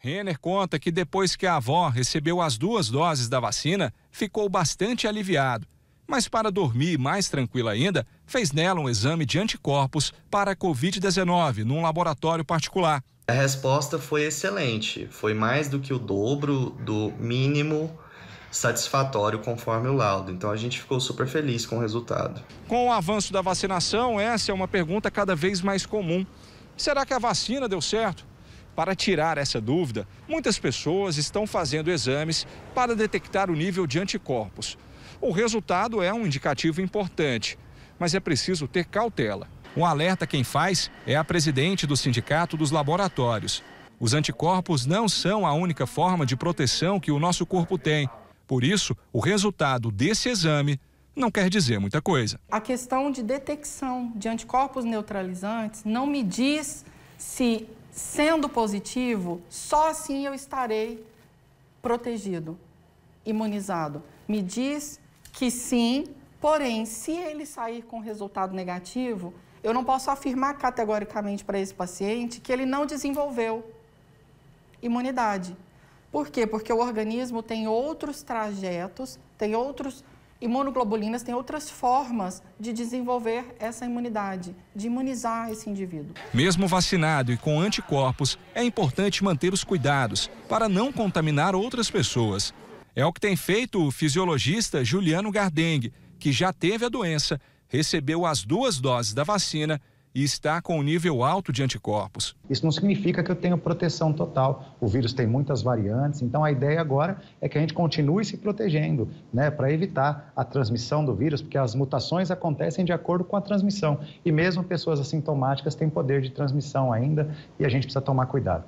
Renner conta que depois que a avó recebeu as duas doses da vacina, ficou bastante aliviado. Mas para dormir mais tranquilo ainda, fez nela um exame de anticorpos para a Covid-19 num laboratório particular. A resposta foi excelente, foi mais do que o dobro do mínimo satisfatório conforme o laudo. Então a gente ficou super feliz com o resultado. Com o avanço da vacinação, essa é uma pergunta cada vez mais comum. Será que a vacina deu certo? Para tirar essa dúvida, muitas pessoas estão fazendo exames para detectar o nível de anticorpos. O resultado é um indicativo importante, mas é preciso ter cautela. Um alerta quem faz é a presidente do Sindicato dos Laboratórios. Os anticorpos não são a única forma de proteção que o nosso corpo tem. Por isso, o resultado desse exame não quer dizer muita coisa. A questão de detecção de anticorpos neutralizantes não me diz se sendo positivo, só assim eu estarei protegido, imunizado. Me diz que sim, porém, se ele sair com resultado negativo, eu não posso afirmar categoricamente para esse paciente que ele não desenvolveu imunidade. Por quê? Porque o organismo tem outros trajetos, tem outros Imunoglobulinas têm outras formas de desenvolver essa imunidade, de imunizar esse indivíduo. Mesmo vacinado e com anticorpos, é importante manter os cuidados para não contaminar outras pessoas. É o que tem feito o fisiologista Juliano Gardengue, que já teve a doença, recebeu as duas doses da vacina e está com um nível alto de anticorpos. Isso não significa que eu tenho proteção total. O vírus tem muitas variantes, então a ideia agora é que a gente continue se protegendo, né, para evitar a transmissão do vírus, porque as mutações acontecem de acordo com a transmissão. E mesmo pessoas assintomáticas têm poder de transmissão ainda e a gente precisa tomar cuidado.